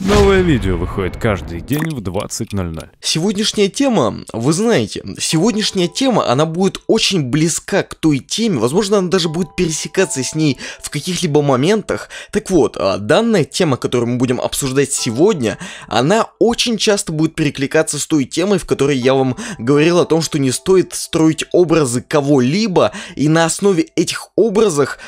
Новое видео выходит каждый день в 20.00. Сегодняшняя тема, вы знаете, сегодняшняя тема, она будет очень близка к той теме, возможно, она даже будет пересекаться с ней в каких-либо моментах. Так вот, а, данная тема, которую мы будем обсуждать сегодня, она очень часто будет перекликаться с той темой, в которой я вам говорил о том, что не стоит строить образы кого-либо и на основе этих образов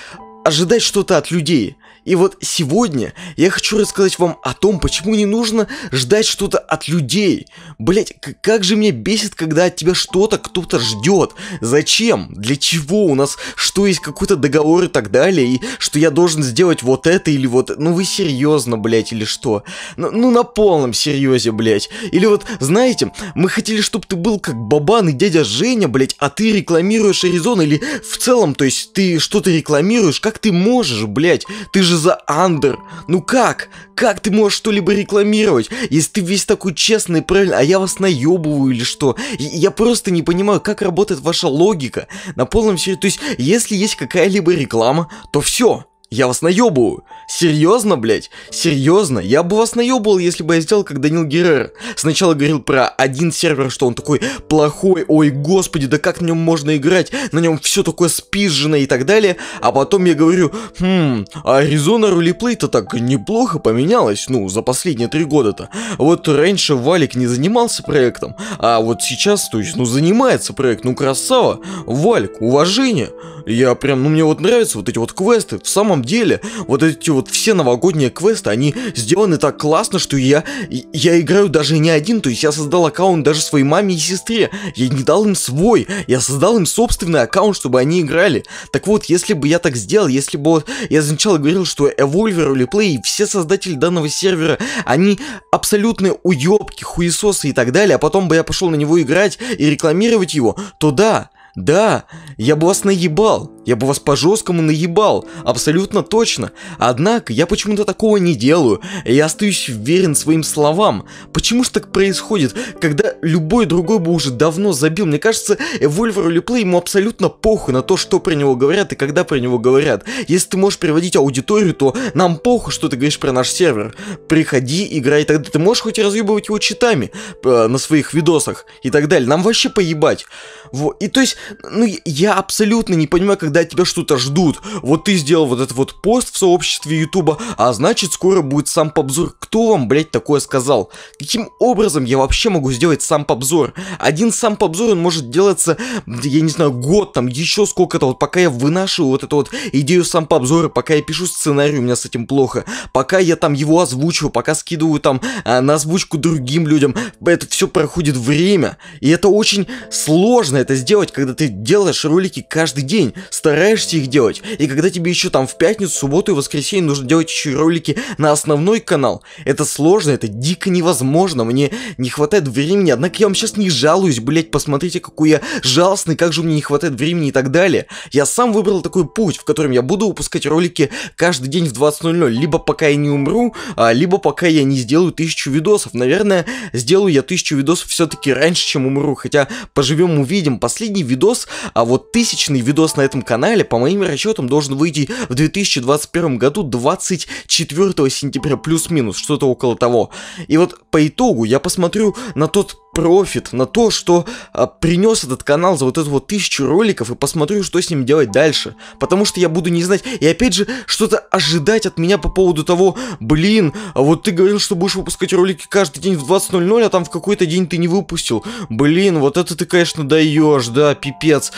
ожидать что-то от людей. И вот сегодня я хочу рассказать вам о том, почему не нужно ждать что-то от людей. Блять, как же меня бесит, когда от тебя что-то кто-то ждет. Зачем? Для чего? У нас что есть какой-то договор и так далее, и что я должен сделать вот это или вот... Ну вы серьезно, блять, или что? Ну, ну на полном серьезе, блять. Или вот, знаете, мы хотели, чтобы ты был как Бабан и дядя Женя, блять, а ты рекламируешь Аризон или в целом, то есть ты что-то рекламируешь, как ты можешь, блять? Ты же же за андер. Ну как? Как ты можешь что-либо рекламировать? Если ты весь такой честный, правильный а я вас наебываю или что? Я просто не понимаю, как работает ваша логика на полном серьезе. То есть, если есть какая-либо реклама, то все. Я вас наебываю. Серьезно, блядь? Серьезно? Я бы вас наебал, если бы я сделал, как Данил Геррер. Сначала говорил про один сервер, что он такой плохой, ой, господи, да как на нем можно играть? На нем все такое спизжено и так далее. А потом я говорю, хм, Аризона ролеплей-то так неплохо поменялось, ну, за последние три года-то. Вот раньше Валик не занимался проектом, а вот сейчас, то есть, ну, занимается проект, ну, красава. Валик, уважение. Я прям, ну, мне вот нравятся вот эти вот квесты, в самом самом деле, вот эти вот все новогодние квесты, они сделаны так классно, что я, я играю даже не один, то есть я создал аккаунт даже своей маме и сестре, я не дал им свой, я создал им собственный аккаунт, чтобы они играли. Так вот, если бы я так сделал, если бы я сначала говорил, что Evolver или и все создатели данного сервера, они абсолютные уебки, хуесосы и так далее, а потом бы я пошел на него играть и рекламировать его, то да, да, я бы вас наебал, я бы вас по-жесткому наебал, абсолютно точно. Однако, я почему-то такого не делаю, и я остаюсь верен своим словам. Почему же так происходит, когда любой другой бы уже давно забил? Мне кажется, Эвольверу Леплей ему абсолютно похуй на то, что про него говорят и когда про него говорят. Если ты можешь приводить аудиторию, то нам похуй, что ты говоришь про наш сервер. Приходи, играй, тогда ты можешь хоть разъебывать его читами э, на своих видосах и так далее. Нам вообще поебать. Вот. И то есть ну, я абсолютно не понимаю, когда тебя что-то ждут. Вот ты сделал вот этот вот пост в сообществе Ютуба, а значит скоро будет сам обзор. Кто вам, блядь, такое сказал? Каким образом я вообще могу сделать сам обзор? Один сам обзор, он может делаться, я не знаю, год там, еще сколько-то, вот пока я вынашиваю вот эту вот идею сам обзора, пока я пишу сценарий, у меня с этим плохо, пока я там его озвучиваю, пока скидываю там а, на озвучку другим людям, это все проходит время. И это очень сложно это сделать, когда когда ты делаешь ролики каждый день, стараешься их делать, и когда тебе еще там в пятницу, субботу и воскресенье нужно делать еще ролики на основной канал, это сложно, это дико невозможно, мне не хватает времени, однако я вам сейчас не жалуюсь, блять, посмотрите, какой я жалостный, как же мне не хватает времени и так далее. Я сам выбрал такой путь, в котором я буду выпускать ролики каждый день в 20.00, либо пока я не умру, а, либо пока я не сделаю тысячу видосов. Наверное, сделаю я тысячу видосов все-таки раньше, чем умру, хотя поживем увидим. Последний видос видос, а вот тысячный видос на этом канале, по моим расчетам, должен выйти в 2021 году 24 сентября, плюс-минус, что-то около того. И вот по итогу я посмотрю на тот профит, на то, что а, принес этот канал за вот эту вот тысячу роликов и посмотрю, что с ним делать дальше. Потому что я буду не знать, и опять же, что-то ожидать от меня по поводу того, блин, а вот ты говорил, что будешь выпускать ролики каждый день в 20.00, а там в какой-то день ты не выпустил. Блин, вот это ты, конечно, даешь, да, пипец.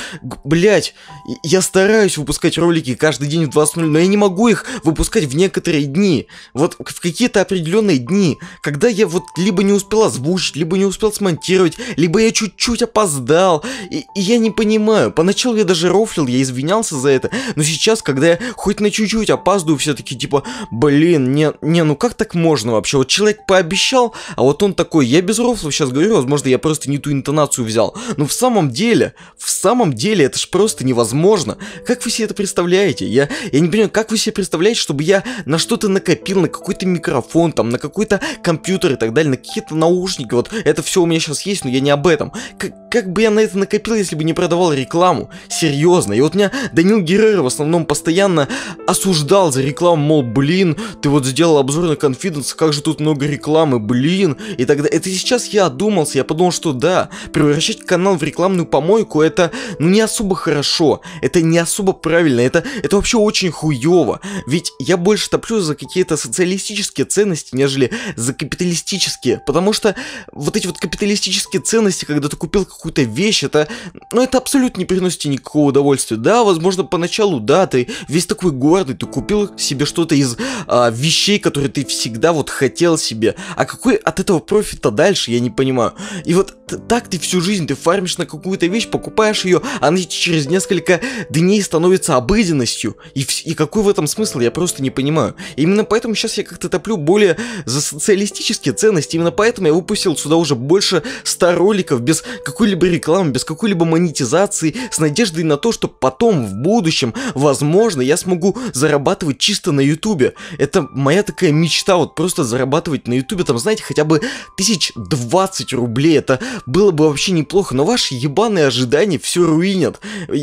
Блять, я стараюсь выпускать ролики каждый день в 20.00, но я не могу их выпускать в некоторые дни. Вот в какие-то определенные дни, когда я вот либо не успел озвучить, либо не успел смотреть монтировать, либо я чуть-чуть опоздал. И, и я не понимаю. Поначалу я даже рофлил, я извинялся за это. Но сейчас, когда я хоть на чуть-чуть опаздываю, все таки типа, блин, не, не, ну как так можно вообще? Вот человек пообещал, а вот он такой, я без рофлов сейчас говорю, возможно, я просто не ту интонацию взял. Но в самом деле, в самом деле, это ж просто невозможно. Как вы себе это представляете? Я, я не понимаю, как вы себе представляете, чтобы я на что-то накопил, на какой-то микрофон, там, на какой-то компьютер и так далее, на какие-то наушники, вот это все у меня сейчас есть, но я не об этом. Как, как бы я на это накопил, если бы не продавал рекламу? Серьезно. И вот меня Данил Герер в основном постоянно осуждал за рекламу, мол, блин, ты вот сделал обзор на конфиденс, как же тут много рекламы, блин. И тогда это сейчас я одумался, я подумал, что да, превращать канал в рекламную помойку, это ну не особо хорошо, это не особо правильно, это, это вообще очень хуево. Ведь я больше топлю за какие-то социалистические ценности, нежели за капиталистические. Потому что вот эти вот капиталистические ценности, когда ты купил какую-то вещь, это, ну, это абсолютно не приносит тебе никакого удовольствия. Да, возможно, поначалу, да, ты весь такой гордый, ты купил себе что-то из а, вещей, которые ты всегда вот хотел себе. А какой от этого профита дальше, я не понимаю. И вот так ты всю жизнь, ты фармишь на какую-то вещь, покупаешь ее, а она через несколько дней становится обыденностью. И, и какой в этом смысл, я просто не понимаю. именно поэтому сейчас я как-то топлю более за социалистические ценности, именно поэтому я выпустил сюда уже больше 100 роликов без какой либо какой-либо рекламы, без какой-либо монетизации, с надеждой на то, что потом, в будущем, возможно, я смогу зарабатывать чисто на ютубе. Это моя такая мечта, вот просто зарабатывать на ютубе, там, знаете, хотя бы тысяч двадцать рублей, это было бы вообще неплохо, но ваши ебаные ожидания все руинят.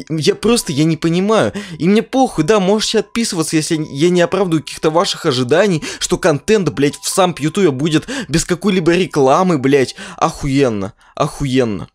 Я просто, я не понимаю. И мне похуй, да, можете отписываться, если я не оправдываю каких-то ваших ожиданий, что контент, блядь, в сам ютубе будет без какой-либо рекламы, блядь. Охуенно, охуенно.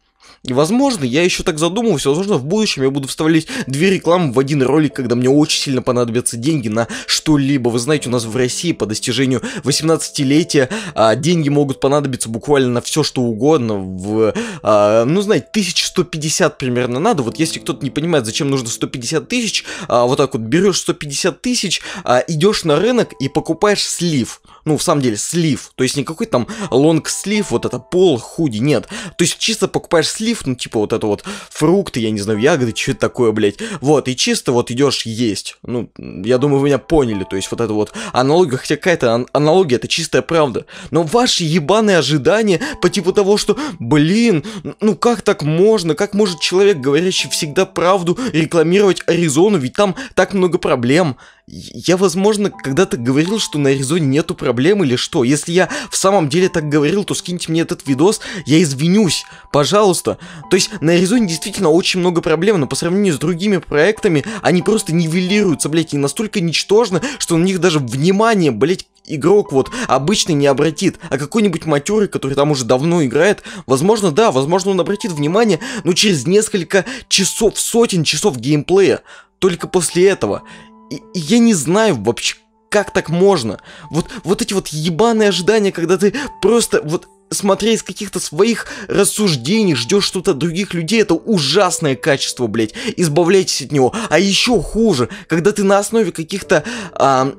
И возможно, я еще так задумывался, возможно, в будущем я буду вставлять две рекламы в один ролик, когда мне очень сильно понадобятся деньги на что-либо. Вы знаете, у нас в России по достижению 18-летия а, деньги могут понадобиться буквально на все, что угодно. В, а, ну, знаете, 1150 примерно надо. Вот если кто-то не понимает, зачем нужно 150 тысяч, а, вот так вот берешь 150 тысяч, а, идешь на рынок и покупаешь слив. Ну, в самом деле, слив. То есть не какой то там лонг-слив, вот это пол, худи, нет. То есть чисто покупаешь слив, аперитив, ну, типа вот это вот фрукты, я не знаю, ягоды, что это такое, блядь. Вот, и чисто вот идешь есть. Ну, я думаю, вы меня поняли, то есть вот это вот аналогия, хотя какая-то аналогия, это чистая правда. Но ваши ебаные ожидания по типу того, что, блин, ну как так можно, как может человек, говорящий всегда правду, рекламировать Аризону, ведь там так много проблем. Я, возможно, когда-то говорил, что на Аризоне нету проблем или что. Если я в самом деле так говорил, то скиньте мне этот видос, я извинюсь, пожалуйста. То есть на Аризоне действительно очень много проблем, но по сравнению с другими проектами они просто нивелируются, блядь, и настолько ничтожны, что на них даже внимание, блядь, игрок вот обычный не обратит, а какой-нибудь матерый, который там уже давно играет, возможно, да, возможно, он обратит внимание, но через несколько часов, сотен часов геймплея, только после этого. И, и я не знаю вообще, как так можно? Вот, вот эти вот ебаные ожидания, когда ты просто вот смотря из каких-то своих рассуждений ждешь что-то от других людей, это ужасное качество, блядь. Избавляйтесь от него. А еще хуже, когда ты на основе каких-то... А,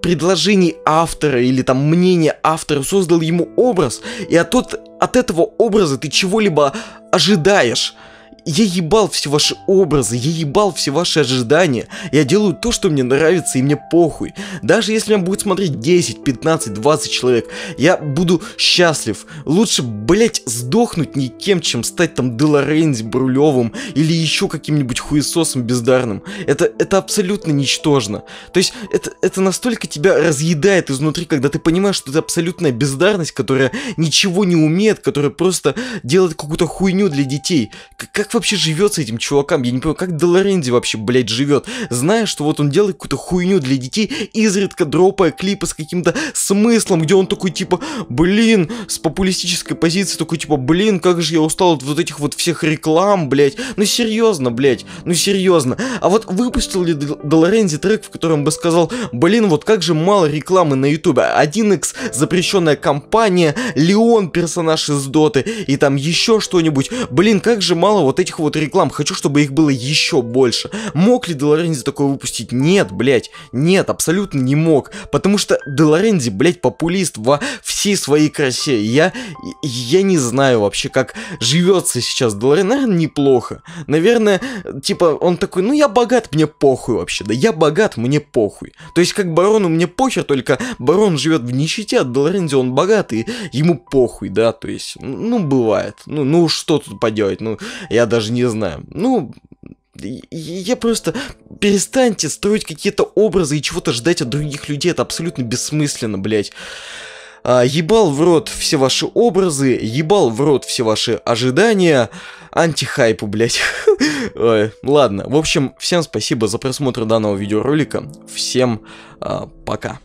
предложений автора или там мнения автора создал ему образ, и от, от, от этого образа ты чего-либо ожидаешь я ебал все ваши образы, я ебал все ваши ожидания. Я делаю то, что мне нравится, и мне похуй. Даже если меня будет смотреть 10, 15, 20 человек, я буду счастлив. Лучше, блять, сдохнуть никем, чем стать там Делорензи, Брулевым или еще каким-нибудь хуесосом бездарным. Это, это абсолютно ничтожно. То есть, это, это настолько тебя разъедает изнутри, когда ты понимаешь, что это абсолютная бездарность, которая ничего не умеет, которая просто делает какую-то хуйню для детей. Как вообще живет с этим чувакам? Я не понимаю, как Долоренди вообще, блядь, живет, зная, что вот он делает какую-то хуйню для детей, изредка дропая клипы с каким-то смыслом, где он такой типа, блин, с популистической позиции такой типа, блин, как же я устал от вот этих вот всех реклам, блядь. Ну серьезно, блядь, ну серьезно. А вот выпустил ли Долоренди трек, в котором бы сказал, блин, вот как же мало рекламы на ютубе. 1x запрещенная компания, Леон персонаж из Доты и там еще что-нибудь. Блин, как же мало вот этих этих вот реклам, хочу, чтобы их было еще больше. Мог ли Делорензи такое выпустить? Нет, блядь, нет, абсолютно не мог, потому что Делорензи, блядь, популист во всей своей красе. Я, я не знаю вообще, как живется сейчас Делорензи, наверное, неплохо. Наверное, типа, он такой, ну я богат, мне похуй вообще, да я богат, мне похуй. То есть, как барону мне похер, только барон живет в нищете, а Делорензи он богатый, ему похуй, да, то есть, ну, ну бывает, ну, ну что тут поделать, ну, я даже не знаю. Ну, я просто... Перестаньте строить какие-то образы и чего-то ждать от других людей. Это абсолютно бессмысленно, блядь. А, ебал в рот все ваши образы, ебал в рот все ваши ожидания, антихайпу, блять. Ой, ладно, в общем, всем спасибо за просмотр данного видеоролика, всем а, пока.